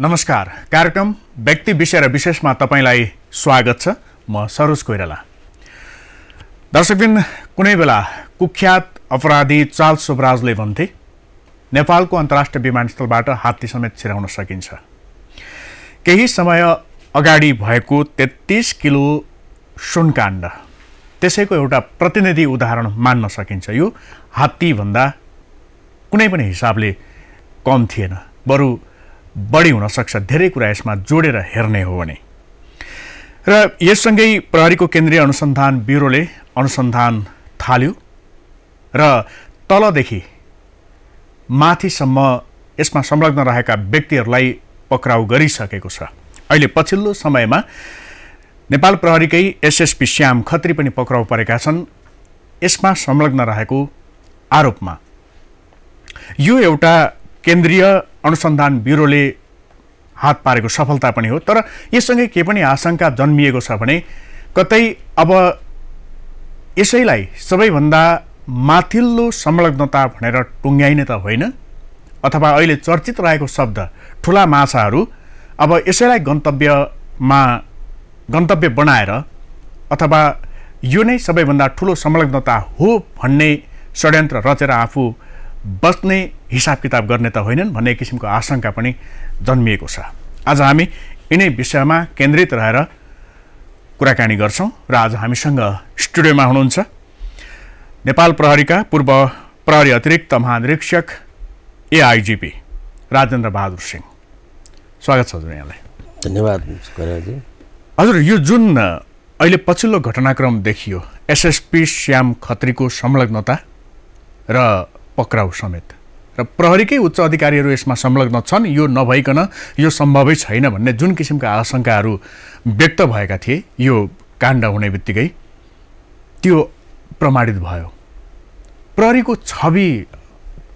नमस्कार कार्यक्रम व्यक्ति विषय र विशेषमा तपाईँलाई स्वागत छ म सरोज कोइराला दर्शकबिन कुनै बेला कुख्यात अपराधी चाल सुबराजले भन्थे नेपालको अन्तर्राष्ट्रिय विमानस्थलबाट हात्ती समेत छिराउन सकिन्छ केही समय अगाडि भएको तेत्तिस किलो सुनकाण्ड त्यसैको एउटा प्रतिनिधि उदाहरण मान्न सकिन्छ यो हात्तीभन्दा कुनै पनि हिसाबले कम थिएन बरु बढी हुनसक्छ धेरै कुरा यसमा जोडेर हेर्ने हो भने र यससँगै प्रहरीको केन्द्रीय अनुसन्धान ब्युरोले अनुसन्धान थाल्यो र तलदेखि माथिसम्म यसमा संलग्न रहेका व्यक्तिहरूलाई पक्राउ गरिसकेको छ अहिले पछिल्लो समयमा नेपाल प्रहरीकै एसएसपी श्याम खत्री पनि पक्राउ परेका छन् यसमा संलग्न रहेको आरोपमा यो एउटा केन्द्रीय अनुसन्धान ब्युरोले हात पारेको सफलता पनि हो तर यससँगै के पनि आशंका जन्मिएको छ भने कतै अब यसैलाई सबैभन्दा माथिल्लो संलग्नता भनेर टुङ्ग्याइने त होइन अथवा अहिले चर्चित रहेको शब्द ठुला माछाहरू अब यसैलाई गन्तव्यमा गन्तव्य बनाएर अथवा यो नै सबैभन्दा ठुलो संलग्नता हो भन्ने षड्यन्त्र रचेर आफू बच्ने हिसाब किताब गर्ने त होइनन् भन्ने किसिमको आशंका पनि जन्मिएको छ आज हामी यिनै विषयमा केन्द्रित रहेर कुराकानी गर्छौँ र आज हामीसँग स्टुडियोमा हुनुहुन्छ नेपाल प्रहरीका पूर्व प्रहरी अतिरिक्त महानिरीक्षक एआइजिपी राजेन्द्र बहादुर सिंह स्वागत छ हजुर यहाँलाई धन्यवाद हजुर यो जुन अहिले पछिल्लो घटनाक्रम देखियो एसएसपी श्याम खत्रीको संलग्नता र पक्राउ समेत र प्रहरीकै उच्च अधिकारीहरू यसमा संलग्न छन् यो नभइकन यो सम्भवै छैन भन्ने जुन किसिमका आशंकाहरू व्यक्त भएका थिए यो काण्ड हुने बित्तिकै त्यो प्रमाणित भयो प्रहरीको छवि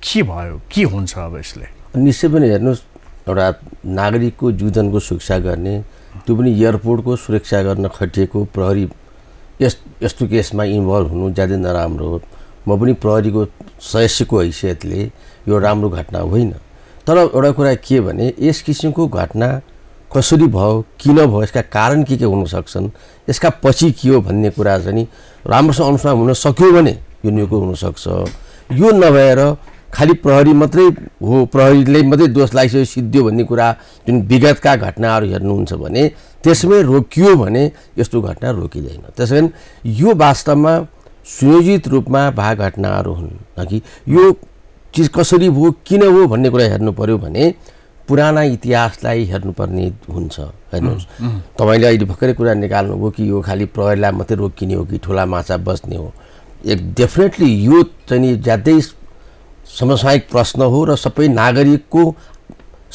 के भयो के हुन्छ अब यसले निश्चय पनि हेर्नुहोस् एउटा नागरिकको जीवनको सुरक्षा गर्ने त्यो पनि एयरपोर्टको सुरक्षा गर्न खटिएको प्रहरी यस यस्तो केसमा इन्भल्भ हुनु ज्यादै नराम्रो हो म पनि प्रहरीको सदस्यको हैसियतले यो राम्रो घटना होइन तर एउटा कुरा के भने यस किसिमको घटना कसरी भयो किन भयो यसका कारण के के हुन सक्छन् यसका पछि के हो भन्ने कुरा चाहिँ राम्रोसँग अनुसार हुन सक्यो भने यो निको हुनसक्छ यो नभएर खालि प्रहरी मात्रै हो प्रहरीले मात्रै दोष लागिसक्यो सिद्धियो भन्ने कुरा जुन विगतका घटनाहरू हेर्नुहुन्छ भने त्यसमै रोकियो भने यस्तो घटना रोकिँदैन त्यस कारण यो वास्तवमा सुयोजित रूपमा भाग घटनाहरू हुन् कि यो चिज कसरी भयो किन हो भन्ने कुरा हेर्नु पऱ्यो भने पुराना इतिहासलाई हेर्नुपर्ने हुन्छ हेर्नुहोस् तपाईँले अहिले भर्खरै कुरा निकाल्नुभयो कि यो खालि प्रहरीलाई मात्रै रोकिने हो कि ठुला माछा बस्ने हो एक डेफिनेटली यो चाहिँ नि ज्यादै समसायिक प्रश्न हो र सबै नागरिकको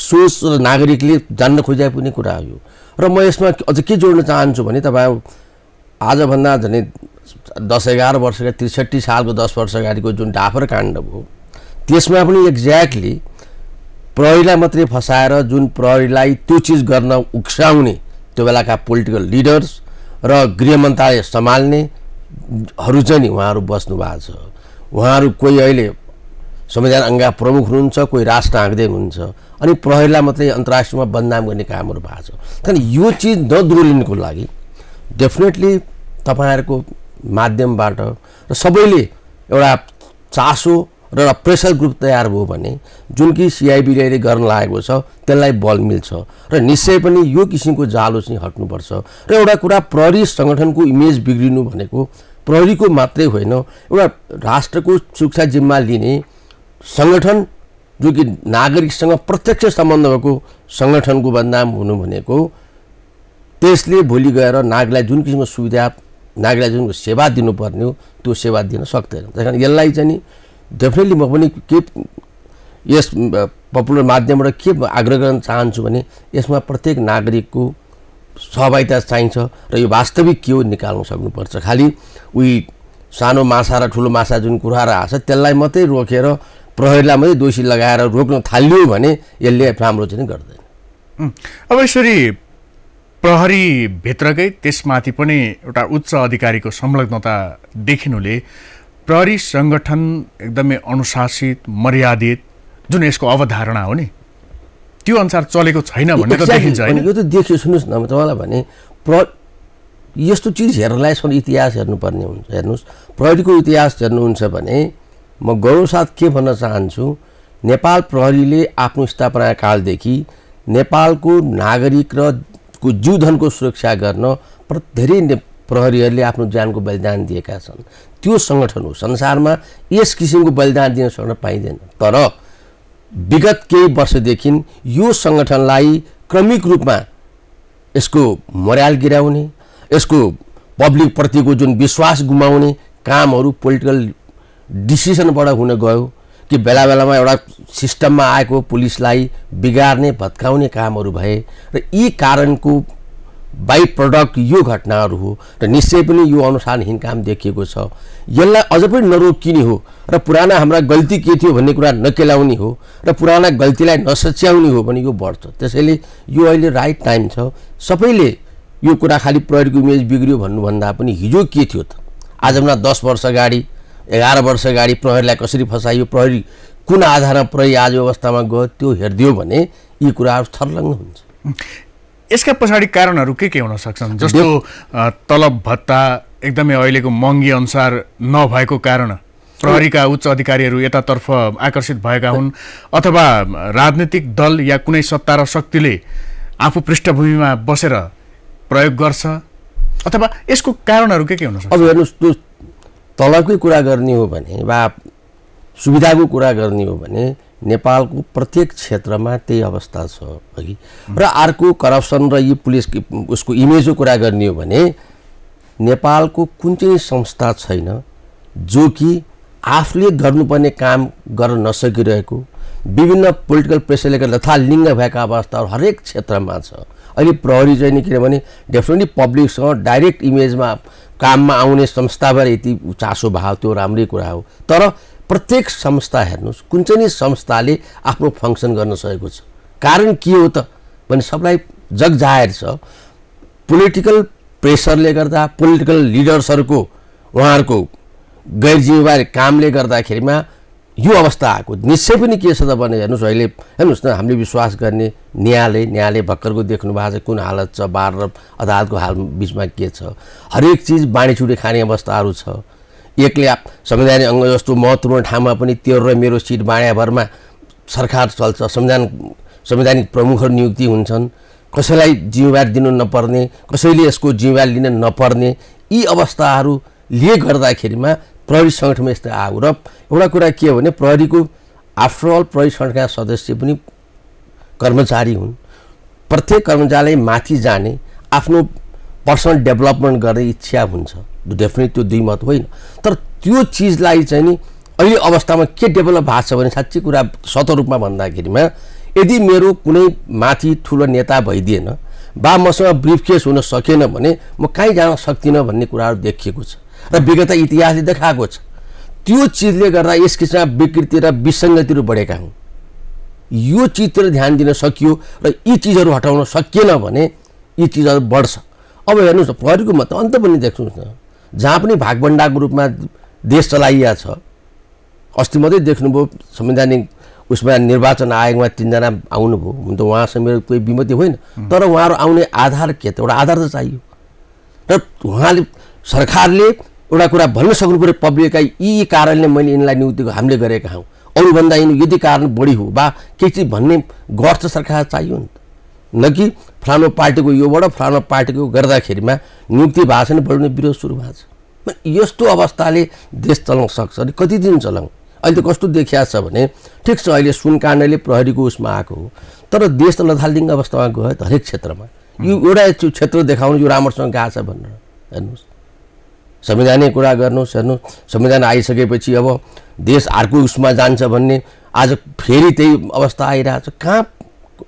सोच र नागरिकले जान्न खोजाइ पनि कुरा हो यो र म यसमा अझ के जोड्न चाहन्छु भने तपाईँ आजभन्दा झन् दस एघार वर्ष त्रिसठी सालको दस वर्ष अगाडिको जुन डाफर काण्ड भयो त्यसमा पनि एक्ज्याक्टली प्रहरीलाई मात्रै फसाएर जुन प्रहरीलाई त्यो चिज गर्न उक्साउने त्यो बेलाका पोलिटिकल लिडर्स र गृह मन्त्रालय सम्हाल्नेहरू चाहिँ नि उहाँहरू बस्नु भएको छ उहाँहरू कोही अहिले संविधान अङ्गा प्रमुख हुनुहुन्छ कोही राष्ट्र हाँक्दै हुनुहुन्छ अनि प्रहरीलाई मात्रै अन्तर्राष्ट्रियमा बदनाम गर्ने कामहरू भएको छ त्यहाँदेखि यो चिज नदुरुलिनको लागि डेफिनेटली तपाईँहरूको माध्यमबाट र सबैले एउटा चासो र एउटा प्रेसर ग्रुप तयार भयो भने जुन कि सिआइबिआईले गर्न लागेको छ त्यसलाई बल मिल्छ र निश्चय पनि यो किसिमको जालो चाहिँ हट्नुपर्छ र एउटा कुरा प्रहरी सङ्गठनको इमेज बिग्रिनु भनेको प्रहरीको मात्रै होइन एउटा राष्ट्रको सुरक्षा जिम्मा लिने सङ्गठन जो कि नागरिकसँग प्रत्यक्ष सम्बन्ध भएको सङ्गठनको बदनाम हुनु भनेको त्यसले भोलि गएर नागरिकलाई जुन किसिमको सुविधा नागरिकलाई जुन सेवा दिनुपर्ने हो त्यो सेवा दिन सक्दैन त्यस कारण यसलाई चाहिँ नि डेफिनेटली म पनि के यस पपुलर माध्यमबाट के आग्रह गर्न चाहन्छु भने यसमा प्रत्येक नागरिकको सहभागिता चाहिन्छ र यो वास्तविक के हो निकाल्न सक्नुपर्छ खालि उही सानो माछा र ठुलो माछा जुन कुराहरू आएको छ त्यसलाई मात्रै रोकेर प्रहरीलाई मात्रै दोषी लगाएर रोक्न थालियो भने यसले राम्रो चाहिँ गर्दैन अब यसरी प्रहरीभित्रकै त्यसमाथि पनि एउटा उच्च अधिकारीको संलग्नता देखिनुले प्रहरी सङ्गठन एकदमै अनुशासित मर्यादित जुन यसको अवधारणा हो नि त्यो अनुसार चलेको छैन भन्ने त देखिन्छ होइन यो त देखियो सुन्नुहोस् न तपाईँलाई भने प्र यस्तो चिज हेर्नलाई यसको इतिहास हेर्नुपर्ने हुन्छ हेर्नुहोस् प्रहरीको इतिहास हेर्नुहुन्छ भने म गौरवसाथ के भन्न चाहन्छु नेपाल प्रहरीले आफ्नो स्थापना कालदेखि नेपालको नागरिक र को जीवधनको सुरक्षा गर्न धेरै प्रहरीहरूले आफ्नो ज्यानको बलिदान दिएका छन् त्यो सङ्गठन हो संसारमा यस किसिमको बलिदान दिन सक्न पाइँदैन तर विगत केही वर्षदेखि यो सङ्गठनलाई क्रमिक रूपमा यसको मर्याल गिराउने यसको पब्लिकप्रतिको जुन विश्वास गुमाउने कामहरू पोलिटिकल डिसिसनबाट हुन गयो कि बेला बेलामा एउटा सिस्टममा आएको पुलिसलाई बिगार्ने भत्काउने कामहरू भए र यी कारणको बाई प्रडक्ट यो घटनाहरू हो र निश्चय पनि यो अनुसारहीन काम देखिएको छ यसलाई अझ पनि नरोकिने हो र पुराना हाम्रा गल्ती के थियो भन्ने कुरा नकेलाउने हो र पुराना गल्तीलाई नसच्याउने हो भने यो बढ्छ त्यसैले यो अहिले राइट टाइम छ सबैले यो कुरा खालि प्रहरीको इमेज बिग्रियो भन्नुभन्दा पनि हिजो के थियो त आजभन्दा दस वर्ष अगाडि एघार वर्ष अगाडि प्रहरीलाई कसरी फसाइयो प्रहरी कुन आधारमा प्रहरी आज अवस्थामा गयो त्यो हेरिदियो भने यी कुराहरू थर्लङ्ग हुन्छ यसका पछाडि कारणहरू के के हुन सक्छन् जस्तो तलब भत्ता एकदमै अहिलेको महँगी अनुसार नभएको कारण प्रहरीका उच्च अधिकारीहरू यतातर्फ आकर्षित भएका हुन् अथवा राजनीतिक दल या कुनै सत्ता र शक्तिले आफू पृष्ठभूमिमा बसेर प्रयोग गर्छ अथवा यसको कारणहरू के के हुन सक्छ अब हेर्नुहोस् तलकै कुरा गर्ने हो भने वा सुविधाको कुरा गर्ने हो भने नेपालको प्रत्येक क्षेत्रमा त्यही अवस्था छ अघि र अर्को करप्सन र यी पुलिस उसको इमेजको कुरा गर्ने हो भने नेपालको कुन चाहिँ संस्था छैन जो कि आफूले गर्नुपर्ने काम गर्न नसकिरहेको विभिन्न पोलिटिकल प्रेसरले गर्दा लिङ्ग भएका अवस्थाहरू हरेक क्षेत्रमा छ अहिले प्रहरी चाहिँ नि किनभने डेफिनेटली पब्लिकसँग डाइरेक्ट इमेजमा काममा आउने संस्थाबाट यति चासो भाव त्यो राम्रै कुरा हो तर प्रत्येक संस्था हेर्नुहोस् कुन चाहिँ संस्थाले आफ्नो फङ्सन गर्न सकेको छ कारण के हो त भने सबलाई जग जाहेर छ पोलिटिकल प्रेसरले गर्दा पोलिटिकल लिडर्सहरूको उहाँहरूको गैर जिम्मेवारी कामले गर्दाखेरिमा यो अवस्था आएको निश्चय पनि के छ त भने हेर्नुहोस् अहिले हेर्नुहोस् न हामीले विश्वास गर्ने न्यायालय न्यायालय भर्खरको देख्नु भएको छ कुन हालत छ बार र अदालतको हाल बिचमा के छ हरेक चिज बाँडीचुँडी खाने अवस्थाहरू छ एकले संविधानिक अङ्ग जस्तो महत्त्वपूर्ण ठाउँमा पनि तेरो र मेरो सिट बाँड्याभरमा सरकार चल्छ संविधान संवैधानिक प्रमुखहरू नियुक्ति हुन्छन् कसैलाई जिम्मेवार दिनु नपर्ने कसैले यसको जिम्मेवार लिन नपर्ने यी अवस्थाहरू ले गर्दाखेरिमा प्रहरी सङ्गठनमा यस्तो आयो र एउटा कुरा के हो भने प्रहरीको आफ्टरअल प्रहरी सङ्गठनका सदस्य पनि कर्मचारी हुन् प्रत्येक कर्मचारीलाई माथि जाने आफ्नो पर्सनल डेभलपमेन्ट गर्ने इच्छा हुन्छ डेफिनेट त्यो दुई मत होइन तर त्यो चिजलाई चाहिँ नि अहिले अवस्थामा के डेभलप भएको छ भने साँच्चै कुरा सत रूपमा भन्दाखेरिमा यदि मेरो कुनै माथि ठुलो नेता भइदिएन वा मसँग ब्रिफकेस हुन सकेन भने म कहीँ जान सक्दिनँ भन्ने कुराहरू देखिएको छ र विगत इतिहासले देखाएको छ त्यो चिजले गर्दा यस किसिमका विकृति र विसङ्गतिहरू बढेका हुन् यो चिजतिर ध्यान दिन सकियो र यी चिजहरू हटाउन सकिएन भने यी चिजहरू बढ्छ अब हेर्नुहोस् न प्रहरीको मत अन्त पनि देख्नुहोस् न जहाँ पनि भागभन्डाको रूपमा देश चलाइया छ अस्ति मात्रै देख्नुभयो संवैधानिक उसमा निर्वाचन आयोगमा तिनजना आउनुभयो हुन त उहाँसँग मेरो कोही विमति होइन तर उहाँहरू आउने आधार के त एउटा आधार त चाहियो र उहाँले सरकारले एउटा कुरा भन्न सक्नु पऱ्यो पब्लिकलाई यी कारणले मैले यिनलाई नियुक्ति हामीले गरेका हौँ अरूभन्दा यिनी यदि कारण बढी हो वा केही चिज भन्ने गर्छ सरकार चाहियो नि त न कि फलानु पार्टीको योबाट फलानु पार्टीको गर्दाखेरिमा नियुक्ति भएको छैन बढ्ने विरोध सुरु भएको छ यस्तो अवस्थाले देश चलाउन सक्छ अनि कति दिन चलाउँ अहिले त कस्तो देखिया छ भने ठिक छ अहिले सुनकाण्डले प्रहरीको उसमा आएको हो तर देश त लथालिङ्ग अवस्थामा गयो हरेक क्षेत्रमा यो एउटा क्षेत्र देखाउनु यो राम्रोसँग गएको छ भनेर हेर्नुहोस् संविधानै कुरा गर्नुहोस् हेर्नु संविधान आइसकेपछि अब देश अर्को उसमा जान्छ भन्ने आज फेरि त्यही अवस्था आइरहेछ कहाँ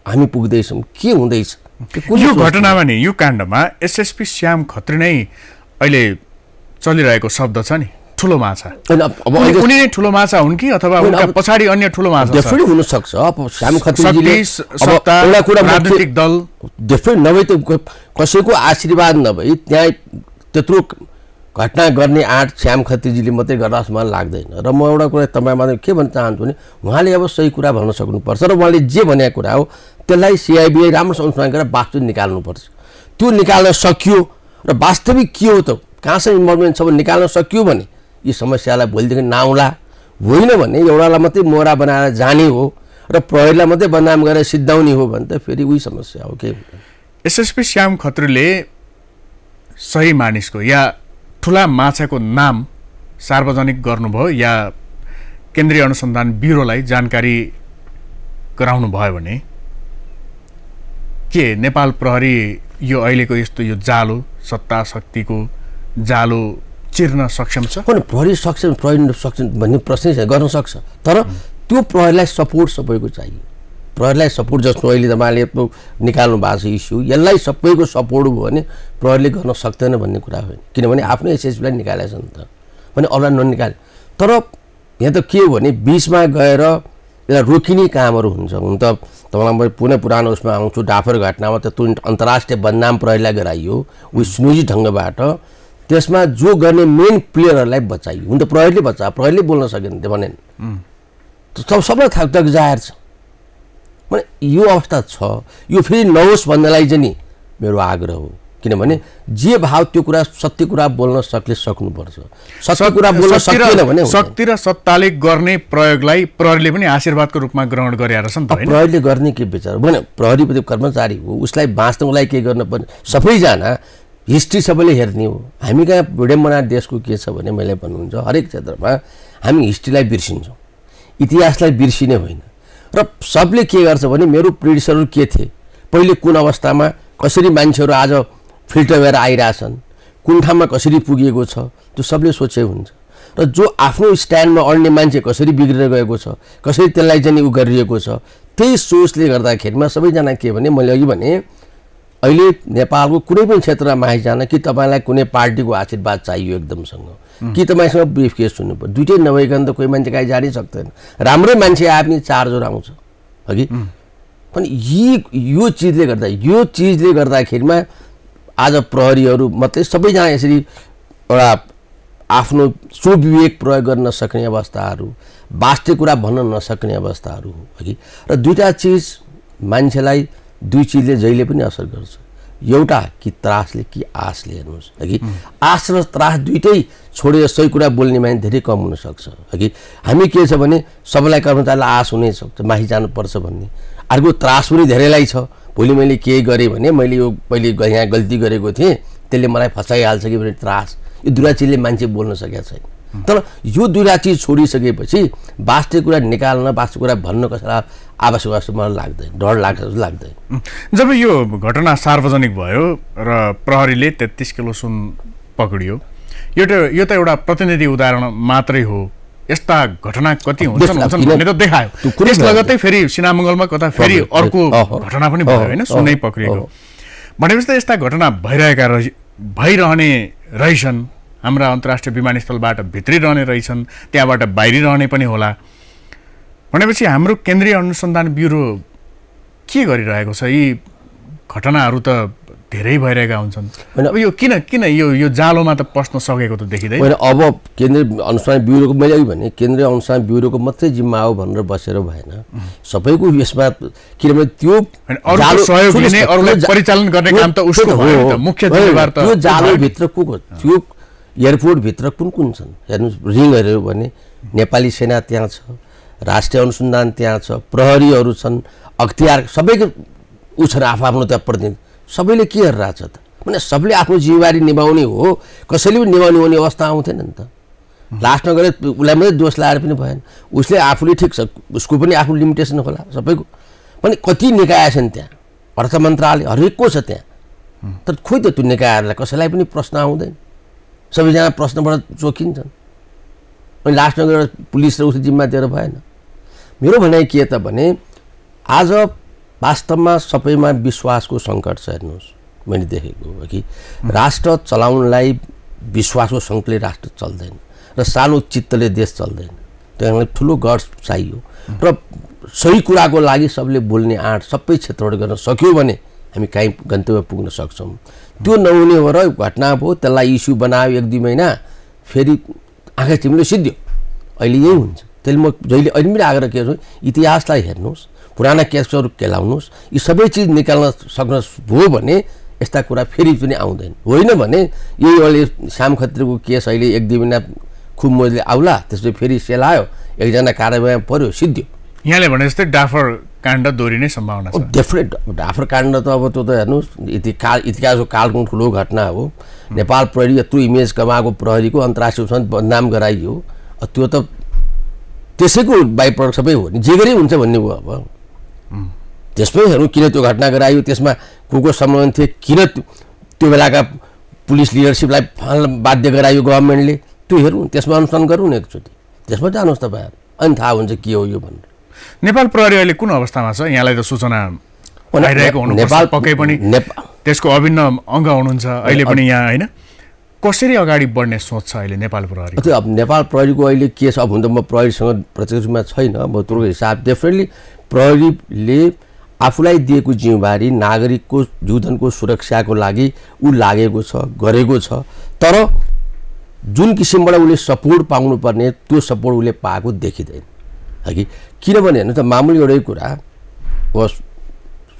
हामी पुग्दैछौँ के हुँदैछ यो घटनामा नि यो काण्डमा एसएसपी श्याम खत्री नै अहिले चलिरहेको शब्द छ नि ठुलो माछा उनी नै ठुलो माछा हुन् कि अथवा उनका पछाडि अन्य ठुलो माछा हुन सक्छ अब श्याम खत्रीजीले राजनीतिक दल डेफिनेट नभए त कसैको आशीर्वाद नभई त्यहाँ त्यत्रो घटना गर्ने आँट श्याम खत्रीजीले मात्रै गर्दा जस्तो मलाई लाग्दैन र म एउटा कुरा तपाईँ मात्रै के भन्न चाहन्छु भने उहाँले अब सही कुरा भन्न सक्नुपर्छ र उहाँले जे भनेको कुरा हो त्यसलाई सिआइबीआई राम्रोसँग अनुसन्धान गरेर वास्तु निकाल्नुपर्छ त्यो निकाल्न सकियो र वास्तविक के हो त कहाँसम्म इन्भल्भमेन्ट छ भने निकाल्न सकियो भने यी समस्यालाई भोलिदेखि नआउला होइन भने एउटालाई मात्रै मोरा बनाएर जाने हो र प्रहरीलाई मात्रै बदनाम गरेर सिद्धाउने हो भने त फेरि उही समस्या हो के एसएसपी श्याम खत्रीले सही मानिसको या ठुला माछाको नाम सार्वजनिक गर्नुभयो या केन्द्रीय अनुसन्धान ब्युरोलाई जानकारी गराउनु भयो भने के नेपाल प्रहरी यो अहिलेको यस्तो यो जालो सत्ता शक्तिको जालो चिर्न सक्षम छ कुनै प्रहरी सक्षम प्रहरी सक्षम भन्ने प्रश्न गर्न सक्छ तर त्यो प्रहरीलाई सपोर्ट सबैको चाहियो प्रहरीलाई सपोर्ट जस्तो अहिले तपाईँले निकाल्नु भएको छ इस्यु यसलाई सबैको सपोर्ट भयो भने प्रहरीले गर्न सक्दैन भन्ने कुरा होइन किनभने आफ्नो एसएसबीलाई निकालेको छ नि त भने अरूलाई ननिकाले तर यहाँ त के हो भने बिचमा गएर यसलाई रोकिने कामहरू हुन्छ हुन त तपाईँलाई म पुनः पुरानो उसमा आउँछु डाफर घटनामा त तुरन्त अन्तर्राष्ट्रिय बदनाम प्रहरीलाई गराइयो स्नुजी ढङ्गबाट त्यसमा जो गर्ने मेन प्लेयरहरूलाई बचाइयो हुन त प्रहरीले बचा प्रहरीले बोल्न सकेन त्यो भने सब सबलाई थाक जाहेर छ भने यो अवस्था छ यो फेरि नहोस् भन्नलाई चाहिँ नि मेरो आग्रह हो किनभने जे भाव त्यो कुरा सत्य कुरा बोल्न सक्ले सक्नुपर्छ सत्य कुरा बोल्न सकिएन भने शक्ति र सत्ताले गर्ने प्रयोगलाई प्रहरीले पनि आशीर्वादको रूपमा ग्रहण गरेर नि त प्रहरीले गर्ने के विचार भने प्रहरी कर्मचारी हो उसलाई बाँच्नलाई के गर्न पर्ने सबैजना हिस्ट्री सबैले हेर्ने हो हामी कहाँ विडम्बना देशको के छ भने मैले भन्नुहुन्छ हरेक क्षेत्रमा हामी हिस्ट्रीलाई बिर्सिन्छौँ इतिहासलाई बिर्सिने होइन र सबले के गर्छ भने मेरो प्रिडिसरहरू के थिए पहिले कुन अवस्थामा कसरी मान्छेहरू आज फिल्टर भएर आइरहेछन् कुन ठाउँमा कसरी पुगेको छ त्यो सबले सोचे हुन्छ र जो आफ्नो स्ट्यान्डमा अड्ने मान्छे कसरी बिग्रेर गएको छ कसरी त्यसलाई चाहिँ उ गरिएको छ त्यही सोचले गर्दाखेरिमा सबैजना के भने मैले अघि भने अहिले नेपालको कुनै पनि क्षेत्रमा माहिजान कि तपाईँलाई कुनै पार्टीको आशीर्वाद चाहियो एकदमसँग कि त मान्छेमा ब्रिफ केस पऱ्यो दुइटै नभइकन त कोही मान्छे कहीँ जानै सक्दैन राम्रै मान्छे आए पनि चार्जर आउँछ हगि अनि यी यो चिजले गर्दा यो चिजले गर्दाखेरिमा आज प्रहरीहरू मात्रै सबैजना यसरी एउटा आफ्नो स्वविवेक प्रयोग गर्न सक्ने अवस्थाहरू वास्तै कुरा भन्न नसक्ने अवस्थाहरू हो हगि र दुईवटा चिज मान्छेलाई दुई चिजले जहिले पनि असर गर्छ एउटा कि त्रासले कि आशले हेर्नुहोस् हगि आश र त्रास दुइटै छोडेर सही कुरा बोल्ने मान्छे धेरै कम हुनसक्छ कि हामी के छ भने सबैलाई कर्मचारीलाई आश सक्छ माथि जानुपर्छ भन्ने अर्को त्रास पनि धेरैलाई छ भोलि मैले केही गरेँ भने मैले यो पहिले यहाँ गल्ती गरेको थिएँ त्यसले मलाई फसाइहाल्छ कि भने त्रास यो दुराचीले मान्छे बोल्न सकेका छैन तर यो दुराची छोडिसकेपछि वास्तविक कुरा निकाल्न वास्तविक कुरा भन्न कसैलाई आवश्यक आवश्यक मलाई लाग्दैन डर लाग्छ जस्तो लाग्दैन जब यो घटना सार्वजनिक भयो र प्रहरीले तेत्तिस किलो सुन पक्रियो यो त यो त एउटा प्रतिनिधि उदाहरण मात्रै हो यस्ता घटना कति हुन्छन् हुन्छन् भनेर त देखायो त्यस लगत्तै फेरि सिनामङ्गलमा कता फेरि अर्को घटना पनि भयो होइन सुनै पक्रिएको भनेपछि त यस्ता घटना भइरहेका रह भइरहने रहेछन् हाम्रा अन्तर्राष्ट्रिय विमानस्थलबाट भित्रिरहने रहेछन् त्यहाँबाट बाहिरिरहने पनि होला भनेपछि हाम्रो केन्द्रीय अनुसन्धान ब्युरो के गरिरहेको छ यी घटनाहरू त धेरै भइरहेका हुन्छन् अब यो किन किन यो यो जालोमा त पस्न सकेको त देखिँदैन होइन अब केन्द्रीय अनुसन्धान ब्युरोको मैले अघि भने केन्द्रीय अनुसन्धान ब्युरोको मात्रै जिम्मा हो भनेर बसेर भएन सबैको यसमा किनभने त्यो परिचालन गर्ने काम त उसको हो मुख्य त्यो जालोभित्र को को त्यो एयरपोर्टभित्र कुन कुन छन् हेर्नु रिङहरू हेऱ्यो भने नेपाली सेना त्यहाँ छ राष्ट्रिय अनुसन्धान त्यहाँ छ प्रहरीहरू छन् अख्तियार सबैको उ छ आफ्नो आफ्नो त्यहाँ प्रतिनिधि सबैले के हेरेर छ त भने सबले आफ्नो जिम्मेवारी निभाउने हो कसैले पनि निभाउने हुने अवस्था आउँथेन नि त लास्टमा गएर उसलाई मात्रै दोष लाएर पनि भएन उसले आफूले ठिक छ उसको पनि आफ्नो लिमिटेसन होला सबैको पनि कति निकाय छन् त्यहाँ अर्थ मन्त्रालय हरेकको छ त्यहाँ तर खोइ त त्यो निकायहरूलाई कसैलाई पनि प्रश्न आउँदैन सबैजना प्रश्नबाट चोखिन्छन् अनि लास्टमा गएर पुलिस र उसले जिम्मा दिएर भएन मेरो भनाइ के त भने आज वास्तवमा सबैमा विश्वासको सङ्कट छ हेर्नुहोस् मैले देखेको हो कि राष्ट्र चलाउनलाई विश्वासको सङ्कटले राष्ट्र चल्दैन र सानो चित्तले देश चल्दैन त्यही कारणले ठुलो गढ चाहियो र सही कुराको लागि सबले बोल्ने आँट सबै क्षेत्रबाट गर्न सक्यो भने हामी कहीँ गन्तव्य पुग्न सक्छौँ त्यो नहुने हो र घटना भयो त्यसलाई इस्यु बनायो एक दुई महिना फेरि आँखा तिमीले सिद्धियो अहिले यही हुन्छ त्यसले म जहिले अहिले पनि आग्रह के गर्छु इतिहासलाई हेर्नुहोस् पुराना क्यासहरू केलाउनुहोस् यी सबै चिज निकाल्न सक्नु हो भने यस्ता कुरा फेरि पनि आउँदैन होइन भने यही अहिले श्याम खत्रीको केस अहिले एक दुई महिना खुब मजाले आउला त्यसपछि फेरि सेलायो एकजना कारवाहीमा पऱ्यो सिद्धियो यहाँले भने जस्तै डाफर काण्ड नै सम्भावना छ डेफिनेट डाफर काण्ड त अब त्यो त हेर्नुहोस् इति काल इतिहासको कालको ठुलो घटना हो नेपाल प्रहरी यत्रो इमेज कमाएको प्रहरीको अन्तर्राष्ट्रिय रूपमा बदनाम गराइयो त्यो त त्यसैको बाई प्रडक्ट सबै हो नि जे गरी हुन्छ भन्ने हो अब त्यसमै हेरौँ किन त्यो घटना गरायो त्यसमा को को सम्बन्धन थिए किन त्यो बेलाका पुलिस लिडरसिपलाई बाध्य गरायो गभर्मेन्टले त्यो हेरौँ त्यसमा अनुसरण गरौँ न एकचोटि त्यसमा जानुहोस् तपाईँहरू अनि थाहा हुन्छ के हो यो भनेर नेपाल प्रहरी अहिले कुन अवस्थामा छ यहाँलाई त सूचना आइरहेको नेपाल पक्कै पनि त्यसको अभिन्न अङ्ग हुनुहुन्छ अहिले पनि यहाँ होइन कसरी अगाडि बढ्ने सोच छ अहिले नेपाल प्रहरी त्यो अब नेपाल प्रहरीको अहिले के छ अब हुन त म प्रहरीसँग प्रत्यक्ष रूपमा छैन म तुरको हिसाब डेफिनेटली प्रहरीले आफूलाई दिएको जिम्मेवारी नागरिकको जीवनको सुरक्षाको लागि ऊ लागेको छ गरेको छ तर जुन किसिमबाट उसले सपोर्ट पाउनुपर्ने त्यो सपोर्ट उसले पाएको देखिँदैन है कि किनभने हेर्नु त मामुली एउटै कुरा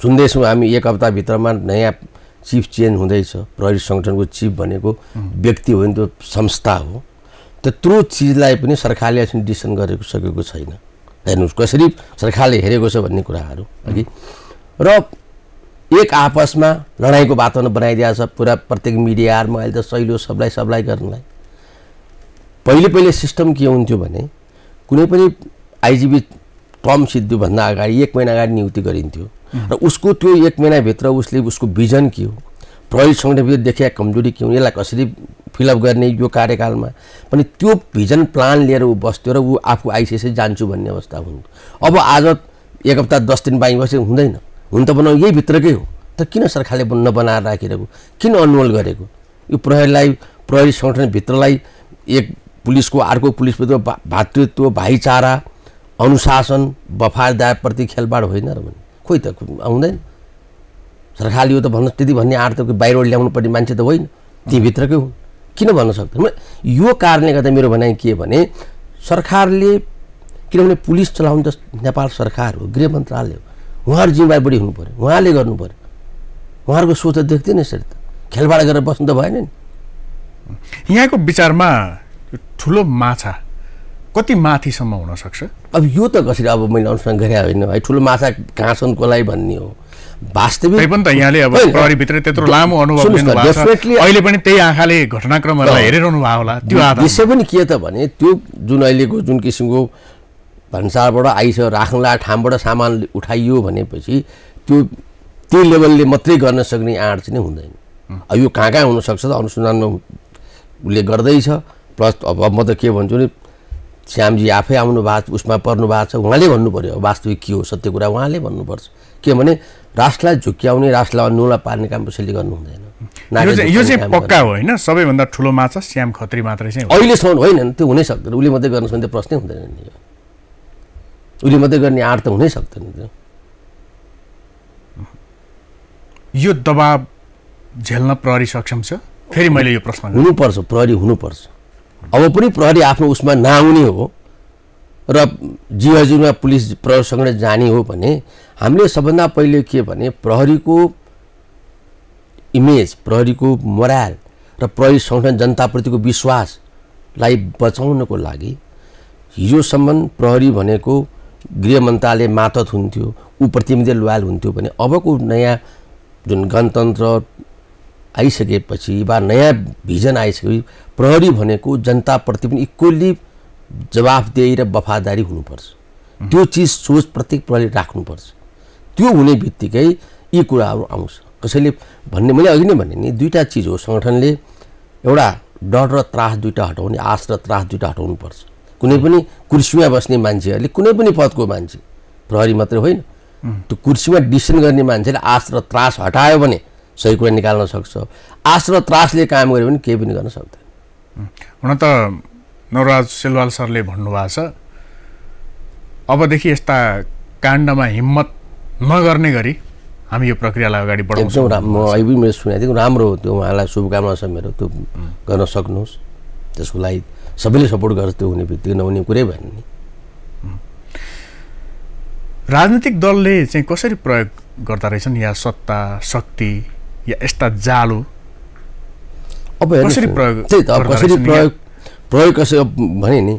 सुन्दैछौँ हामी एक हप्ताभित्रमा नयाँ चिफ चेन्ज हुँदैछ प्रहरी सङ्गठनको चिफ भनेको व्यक्ति हो नि त्यो संस्था हो त्यत्रो चिजलाई पनि सरकारले डिसिसन गरेको सकेको छैन हेर्नुहोस् कसरी सरकारले हेरेको छ भन्ने कुराहरू अघि र एक आपसमा लडाइँको वातावरण बनाइदिएको छ पुरा प्रत्येक मिडियाहरूमा अहिले त सहिलो सबलाई सबलाई गर्नलाई पहिले पहिले सिस्टम के हुन्थ्यो भने कुनै पनि आइजिबी टम सिद्धुभन्दा अगाडि एक महिना अगाडि नियुक्ति गरिन्थ्यो र उसको त्यो एक महिनाभित्र उसले उसको भिजन के हो प्रहरी सङ्गठनभित्र देखिया कमजोरी के हो यसलाई कसरी फिलअप गर्ने यो कार्यकालमा पनि त्यो भिजन प्लान लिएर ऊ बस्थ्यो र ऊ आफू आइसिएसै जान्छु भन्ने अवस्था हुन्थ्यो अब आज एक हप्ता दस दिन बाँकी बसेको हुँदैन हुन त बनाउ यही भित्रकै हो त किन सरकारले नबनाएर राखिरहेको किन अनुमोल गरेको यो प्रहरीलाई प्रहरी सङ्गठनभित्रलाई एक पुलिसको अर्को पुलिसभित्र भातृत्व भाइचारा अनुशासन वफादारप्रति खेलबाड होइन र भने खोइ त आउँदैन सरकारले यो त भन्नु त्यति भन्ने आर्ट त बाहिरबाट ल्याउनु पर्ने मान्छे त होइन तीभित्रकै हुन् किन भन्न सक्दैन यो कारणले गर्दा मेरो भनाइ के भने सरकारले किनभने पुलिस चलाउनु त नेपाल सरकार हो गृह मन्त्रालय हो उहाँहरू जिम्मेवारी बढी हुनु पऱ्यो उहाँले गर्नु पऱ्यो उहाँहरूको सोच त देख्दैन यसरी त खेलबाड गरेर बस्नु त भएन नि यहाँको विचारमा ठुलो माछा कति माथिसम्म हुनसक्छ अब यो त कसरी अब मैले अनुसन्धान गरे होइन है ठुलो माछा कहाँसम्मको लागि भन्ने हो वास्तविक पनि त यहाँले अब प्रहरीभित्र त्यत्रो लामो अनुभव अहिले पनि त्यही आँखाले घटनाक्रमहरूलाई हेरिरहनु भएको होला त्यो विषय पनि के त भने त्यो जुन अहिलेको जुन किसिमको भन्सारबाट आइस राख्नुलाई ठामबाट सामान उठाइयो भनेपछि त्यो त्यो लेभलले मात्रै गर्न सक्ने आँट चाहिँ हुँदैन यो कहाँ कहाँ हुनसक्छ त अनुसन्धानमा उसले गर्दैछ प्लस अब म त के भन्छु भने श्यामजी आफै आउनु भएको उसमा पर्नु भएको छ उहाँले भन्नु पऱ्यो वास्तविक के हो सत्य कुरा उहाँले भन्नुपर्छ किनभने राष्ट्रलाई झुक्क्याउने राष्ट्रलाई नोला पार्ने काम कसैले गर्नु हुँदैन यो चाहिँ पक्का होइन सबैभन्दा ठुलो माछा श्याम खत्री मात्रै चाहिँ अहिलेसम्म होइन त्यो हुनै सक्दैन उसले मात्रै गर्नु सक्ने प्रश्नै हुँदैन नि यो उसले मात्रै गर्ने आँट त हुनै सक्दैन त्यो यो दबाब झेल्न प्रहरी सक्षम छ फेरि मैले यो प्रश्न हुनुपर्छ प्रहरी हुनुपर्छ अब पनि प्रहरी आफ्नो उसमा नआउने हो र हजुरमा पुलिस प्रहरीसँग जाने हो भने हामीले सबभन्दा पहिले के भने प्रहरीको इमेज प्रहरीको मोराल र प्रहरी सङ्गठन जनताप्रतिको विश्वासलाई बचाउनको लागि हिजोसम्म प्रहरी भनेको गृह मन्त्रालय मातत हुन्थ्यो ऊ प्रतिनिधि लोयल हुन्थ्यो भने अबको नयाँ जुन गणतन्त्र आइसकेपछि वा नयाँ भिजन आइसकेपछि प्रहरी भनेको जनताप्रति पनि इक्वल्ली जवाफदेही र वफादारी हुनुपर्छ त्यो चिज सोच प्रत्येक प्रहरीले राख्नुपर्छ त्यो हुने बित्तिकै यी कुराहरू आउँछ कसैले भन्ने मैले अघि नै भने नि दुईवटा चिज हो सङ्गठनले एउटा डर र त्रास दुइटा हटाउने आश र त्रास दुइटा हटाउनुपर्छ कुनै पनि कुर्सीमा बस्ने मान्छेहरूले कुनै पनि पदको मान्छे प्रहरी मात्रै होइन त्यो कुर्सीमा डिसिसन गर्ने मान्छेले आश र त्रास हटायो भने सही कुरा निकाल्न सक्छ आश र त्रासले काम गऱ्यो भने केही पनि गर्न सक्दैन हुन त नवराज सेलवाल सरले भन्नुभएको छ अबदेखि यस्ता काण्डमा हिम्मत नगर्ने गरी हामी यो प्रक्रियालाई अगाडि बढाउँछौँ म अहिले पनि मैले सुनेको थिएँ राम्रो हो त्यो उहाँलाई शुभकामना छ मेरो त्यो गर्न सक्नुहोस् त्यसको लागि सबैले सपोर्ट गर्छ त्यो हुने बित्तिकै नहुने कुरै भएन नि राजनीतिक दलले चाहिँ कसरी प्रयोग गर्दा रहेछन् या सत्ता शक्ति या यस्ता जालो अब कसरी प्रयोग कसरी प्रयोग प्रयोग कसै भने नि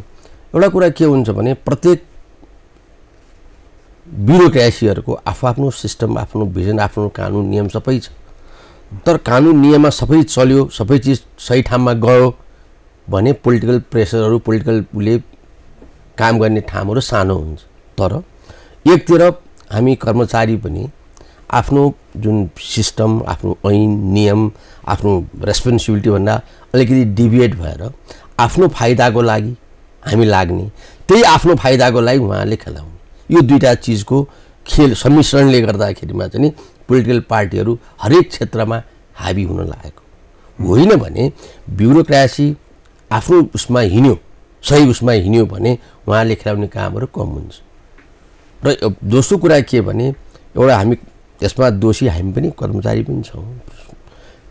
एउटा कुरा के हुन्छ भने प्रत्येक ब्युरोक्रासीहरूको आफ्नो सिस्टम आफ्नो भिजन आफ्नो कानुन नियम सबै छ तर कानुन नियममा सबै चल्यो सबै चिज सही ठाउँमा गयो भने पोलिटिकल प्रेसरहरू पोलिटिकल उसले काम गर्ने ठाउँहरू सानो हुन्छ तर एकतिर हामी कर्मचारी पनि आफ्नो जुन सिस्टम आफ्नो ऐन नियम आफ्नो रेस्पोन्सिबिलिटीभन्दा अलिकति डिभिएट भएर आफ्नो फाइदाको लागि हामी लाग्ने त्यही आफ्नो फाइदाको लागि उहाँले खेलाउने यो दुईवटा चिजको खेल सम्मिश्रणले गर्दाखेरिमा चाहिँ पोलिटिकल पार्टीहरू हरेक क्षेत्रमा हाबी हुन लागेको होइन भने ब्युरोक्रासी आफ्नो उसमा हिँड्यो सही उसमा हिँड्यो भने उहाँले खेलाउने कामहरू कम हुन्छ र दोस्रो कुरा के भने एउटा हामी यसमा दोषी हामी पनि कर्मचारी पनि छौँ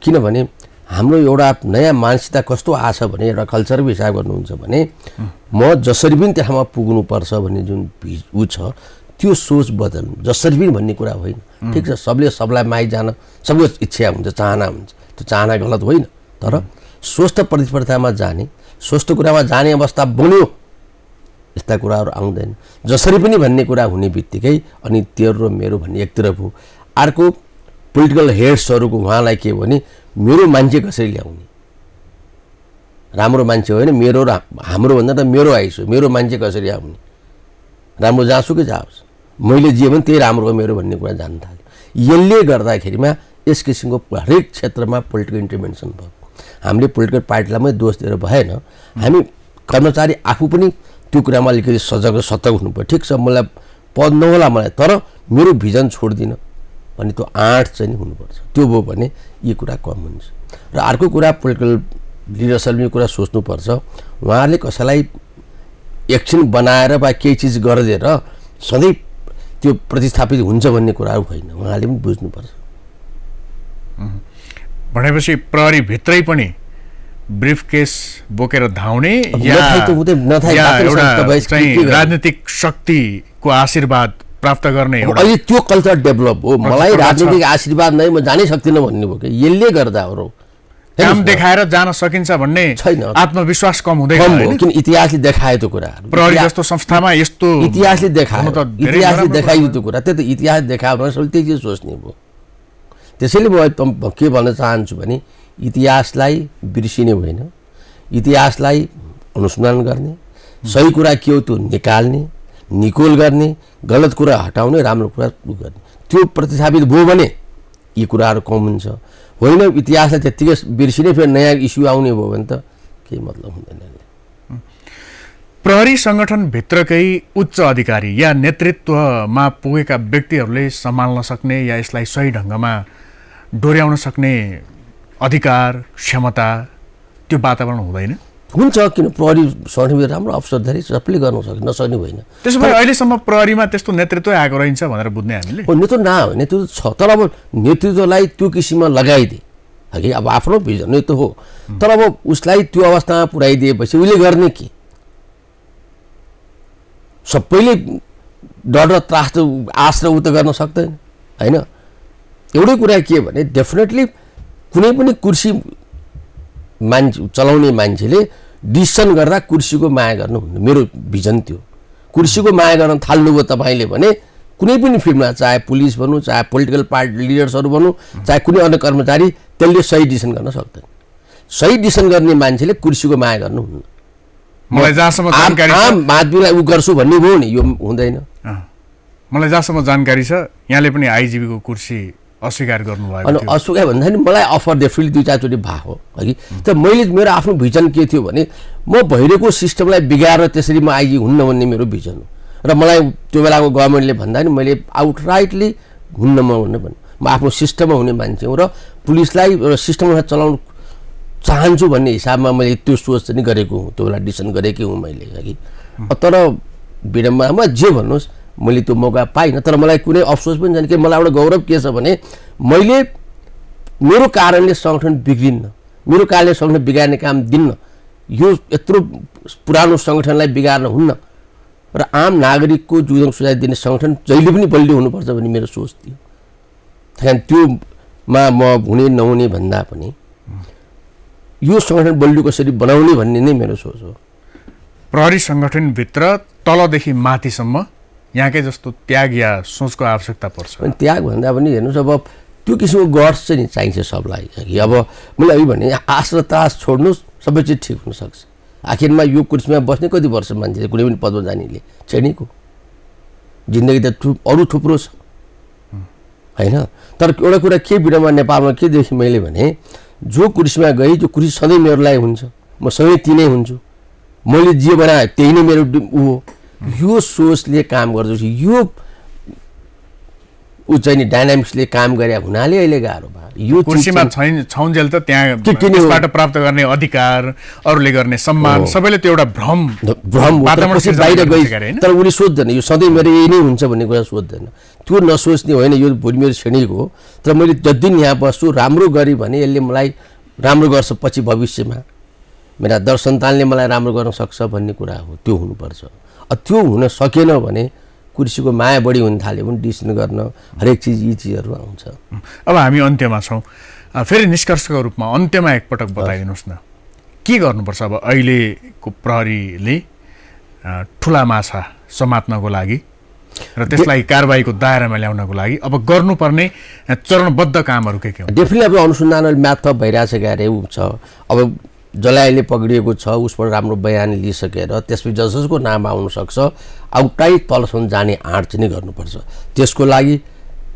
किनभने हाम्रो एउटा नयाँ मानसिकता कस्तो आछ भने एउटा कल्चरको हिसाब गर्नुहुन्छ भने म जसरी पनि त्यहाँमा पुग्नुपर्छ भन्ने जुन ऊ छ त्यो सोच बदल्नु जसरी पनि भन्ने कुरा होइन ठिक छ सबले सबलाई माइ जान सबको इच्छा हुन्छ चाहना हुन्छ त्यो चाहना गलत होइन तर स्वस्थ प्रतिस्पर्धामा जाने स्वस्थ कुरामा जाने अवस्था बन्यो यस्ता कुराहरू आउँदैन जसरी पनि भन्ने कुरा हुने बित्तिकै अनि तेरो मेरो भन्ने एकतिर भयो अर्को पोलिटिकल हेड्सहरूको उहाँलाई के भने मेरो मान्छे कसरी ल्याउने राम्रो मान्छे होइन मेरो र हाम्रो भन्दा त मेरो आइसो मेरो मान्छे कसरी आउने राम्रो जहाँसुकै जाओस् मैले जे भने त्यही राम्रो हो मेरो भन्ने कुरा जान्न थाल्यो यसले गर्दाखेरिमा यस किसिमको हरेक क्षेत्रमा पोलिटिकल इन्टरभेन्सन भयो हामीले पोलिटिकल पार्टीलाई मात्रै दोष दिएर भएन हामी कर्मचारी आफू पनि त्यो कुरामा अलिकति सजग र सतर्क हुनु पऱ्यो ठिक छ मलाई पद नहोला मलाई तर मेरो भिजन छोड्दिनँ भने त्यो आँट चाहिँ नि हुनुपर्छ त्यो भयो भने यो कुरा कम हुन्छ र अर्को कुरा पोलिटिकल लिडरसले पनि कुरा सोच्नुपर्छ उहाँहरूले कसैलाई एकछिन बनाएर वा केही चिज गरिदिएर सधैँ त्यो प्रतिस्थापित हुन्छ भन्ने कुराहरू होइन उहाँले पनि बुझ्नुपर्छ भनेपछि प्रहरीभित्रै पनि ब्रिफ केस बोकेर धाउने या राजनीतिक शक्तिको आशीर्वाद प्राप्त गर्ने अहिले त्यो कल्चर डेभलप हो मलाई राजनीतिक आशीर्वाद नै म जानै सक्दिनँ भन्ने भयो कि यसले गर्दा हो काम देखाएर जान सकिन्छ भन्ने छैन आत्मविश्वास कम हुँदै किन इतिहासले देखायो त्यो कुरा प्रहरी जस्तो संस्थामा यस्तो इतिहासले देखायो इतिहासले देखायो त्यो कुरा त्यही त इतिहास देखायो भने त्यही चिज सोच्ने भयो त्यसैले म के भन्न चाहन्छु भने इतिहासलाई बिर्सिने होइन इतिहासलाई अनुसन्धान गर्ने सही कुरा के हो त्यो निकाल्ने निकोल गर्ने गलत कुरा हटाउने राम्रो कुरा गर्ने त्यो प्रतिस्थापित भयो भने यी कुराहरू कम हुन्छ होइन इतिहासलाई त्यत्तिकै बिर्सिने फेरि नयाँ इस्यु आउने भयो भने त केही मतलब हुँदैन प्रहरी सङ्गठनभित्रकै उच्च अधिकारी या नेतृत्वमा पुगेका व्यक्तिहरूले सम्हाल्न सक्ने या यसलाई सही ढङ्गमा डोर्याउन सक्ने अधिकार क्षमता त्यो वातावरण हुँदैन हुन्छ किन प्रहरी सर्टिफिकेट राम्रो अफसर धेरै सबैले गर्न सक्छ नसक्ने होइन त्यसो भए अहिलेसम्म प्रहरीमा त्यस्तो नेतृत्व आएको रहन्छ भनेर बुझ्ने हामीले नेतृत्व न नेतृत्व छ तर अब नेतृत्वलाई त्यो किसिममा लगाइदिए है अब आफ्नो भिजन नेतृत्व हो तर अब उसलाई त्यो अवस्थामा पुऱ्याइदिएपछि उसले गर्ने के सबैले डर र त्रास त आश र त गर्न सक्दैन होइन एउटै कुरा के भने डेफिनेटली कुनै पनि कुर्सी मान्छे चलाउने मान्छेले डिसिसन गर्दा कुर्सीको माया गर्नु गर्नुहुन्न मेरो भिजन थियो कुर्सीको माया गर्न थाल्नुभयो तपाईँले भने कुनै पनि फिल्डमा चाहे पुलिस भनौँ चाहे पोलिटिकल पार्टी लिडर्सहरू भनौँ चाहे कुनै अन्य कर्मचारी त्यसले सही डिसिसन गर्न सक्दैन सही डिसिसन गर्ने मान्छेले कुर्सीको माया गर्नु हुन्न मलाई जहाँसम्म आम आदमीलाई ऊ गर्छु भन्ने भयो नि यो हुँदैन मलाई जहाँसम्म जानकारी छ यहाँले पनि आइजिबीको कुर्सी अस्वीकार गर्नुभयो अनि अस्वीकार पनि मलाई अफर डेफिटली दुई चारचोटि भा हो कि त मैले मेरो आफ्नो भिजन के थियो भने म भइरहेको सिस्टमलाई बिगाएर त्यसरी म आइजी हुन्न भन्ने मेरो भिजन हो र मलाई त्यो बेलाको गभर्मेन्टले भन्दा नि मैले आउटराइटली हुन्न म हुन्न भन्नु म आफ्नो सिस्टममा हुने मान्छे हुँ र पुलिसलाई एउटा सिस्टममा चलाउनु चाहन्छु भन्ने हिसाबमा मैले त्यो सोच चाहिँ गरेको हुँ त्यो बेला डिसिसन गरेकै हुँ मैले कि तर विडम्बनामा जे भन्नुहोस् मैले त्यो मौका पाइनँ तर मलाई कुनै अफसोस पनि छैन कि मलाई एउटा गौरव के छ भने मैले मेरो कारणले सङ्गठन बिग्रिन्न मेरो कारणले सङ्गठन बिगार्ने काम दिन्न यो यत्रो पुरानो सङ्गठनलाई बिगार्न हुन्न र आम नागरिकको जुझङ सुझाइ दिने सङ्गठन जहिले पनि बलियो हुनुपर्छ भन्ने मेरो सोच थियो त्यहाँ त्योमा म हुने नहुने भन्दा पनि यो सङ्गठन बलियो कसरी बनाउने भन्ने नै मेरो सोच हो प्रहरी सङ्गठनभित्र तलदेखि माथिसम्म यहाँकै जस्तो त्याग या सोचको आवश्यकता पर्छ त्यागभन्दा पनि हेर्नुहोस् अब त्यो किसिमको गर्स चाहिँ नि चाहिन्छ सबलाई कि अब मैले अघि भने आश र त्रास छोड्नुहोस् सबै चिज ठिक हुनसक्छ आखिरमा यो कुर्सीमा बस्ने कति वर्ष मान्छेले कुनै पनि पदमा जानेले छैनको जिन्दगी त थुप अरू थुप्रो छ होइन तर एउटा कुरा के बिडमा नेपालमा के देखेँ मैले भने जो कुर्सीमा गएँ त्यो कुर्सी सधैँ मेरो लागि हुन्छ म सधैँ तिनै हुन्छु मैले जे बनाएँ त्यही नै मेरो ऊ हो यो सोचले काम गर्दो यो ऊ चाहिँ नि डाइनामिक्सले काम गरे हुनाले अहिले गाह्रो भयो कुर्सीमा छौन्जेल त त्यहाँ प्राप्त गर्ने अधिकार अरूले गर्ने सम्मान सबैले त्यो एउटा भ्रम भ्रम बाहिर गइ तर उसले सोध्दैन यो सधैँ मेरो यही नै हुन्छ भन्ने कुरा सोध्दैन त्यो नसोच्ने होइन यो भोलि मेरो श्रेणीको हो तर मैले जति दिन यहाँ बस्छु राम्रो गरेँ भने यसले मलाई राम्रो गर्छ पछि भविष्यमा मेरा दर सन्तानले मलाई राम्रो गर्न सक्छ भन्ने कुरा हो त्यो हुनुपर्छ त्यो हुन सकेन भने कुर्सीको माया बढी हुन थाल्यो भने डिसिसन गर्न हरेक चिज यी चिजहरू आउँछ अब हामी अन्त्यमा छौँ फेरि निष्कर्षको रूपमा अन्त्यमा एकपटक बताइदिनुहोस् न के गर्नुपर्छ अब अहिलेको प्रहरीले ठुला माछा समात्नको लागि र त्यसलाई कारवाहीको दायरामा ल्याउनको लागि अब गर्नुपर्ने चरणबद्ध कामहरू के के हो डेफिनेटली अब अनुसन्धान म्याप भइरहेको भइरहेछ गएर ऊ छ अब जसलाई अहिले पक्रिएको छ उसबाट राम्रो बयान लिइसकेर त्यसपछि जस जसको नाम आउनसक्छ आउटाइ तलसम्म जाने आँट चाहिँ गर्नुपर्छ त्यसको लागि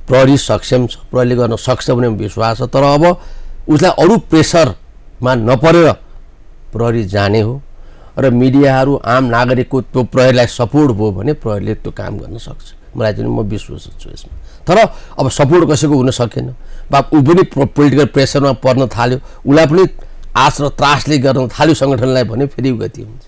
प्रहरी सक्षम छ प्रहरीले गर्न सक्छ भन्ने विश्वास छ तर अब उसलाई अरू प्रेसरमा नपरेर प्रहरी जाने हो र मिडियाहरू आम नागरिकको त्यो प्रहरीलाई सपोर्ट भयो भने प्रहरीले त्यो काम गर्न सक्छ मलाई चाहिँ म विश्वास छु यसमा तर अब सपोर्ट कसैको हुन सकेन बा ऊ पनि पोलिटिकल प्रेसरमा पर्न थाल्यो उसलाई पनि आश र त्रासले गर्नु थाल्यो सङ्गठनलाई भने फेरि गति हुन्छ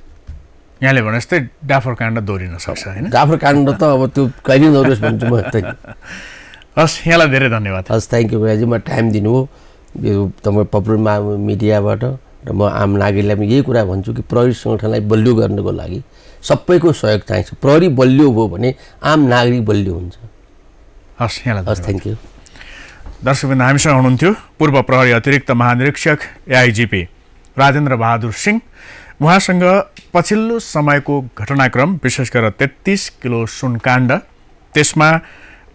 यहाँले भने जस्तै डाफर काण्ड दोहोरिन सक्छ होइन डाफर काण्ड त अब त्यो कहिले दोहोरियोस् भन्छु म त हस् यहाँलाई धेरै धन्यवाद हस् थ्याङ्क यू म टाइम दिनुभयो यो तपाईँ पपुलरमा मिडियाबाट र म आम नागरिकलाई पनि यही कुरा भन्छु कि प्रहरी सङ्गठनलाई बलियो गर्नुको लागि सबैको सहयोग चाहिन्छ प्रहरी बलियो भयो भने आम नागरिक बलियो हुन्छ हस् यहाँलाई हस् थ्याङ्क यू दर्शकबिन्द हामीसँग हुनुहुन्थ्यो पूर्व प्रहरी अतिरिक्त महानिरीक्षक एआइजिपी राजेन्द्र बहादुर सिंह उहाँसँग पछिल्लो समयको घटनाक्रम विशेष गरेर तेत्तिस किलो सुनकाण्ड त्यसमा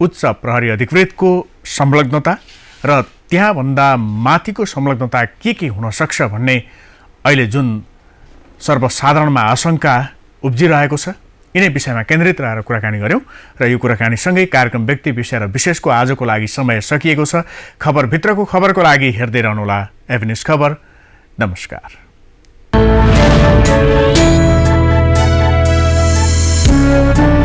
उच्च प्रहरी अधिकृतको संलग्नता र त्यहाँभन्दा माथिको संलग्नता के के हुनसक्छ भन्ने अहिले जुन सर्वसाधारणमा आशंका उब्जिरहेको छ यिनै विषयमा केन्द्रित रहेर कुराकानी गऱ्यौँ र यो कुराकानीसँगै कार्यक्रम व्यक्ति विषय र विशेषको आजको लागि समय सकिएको छ खबरभित्रको खबरको लागि हेर्दै रहनुहोला एभिनेस खबर नमस्कार thank you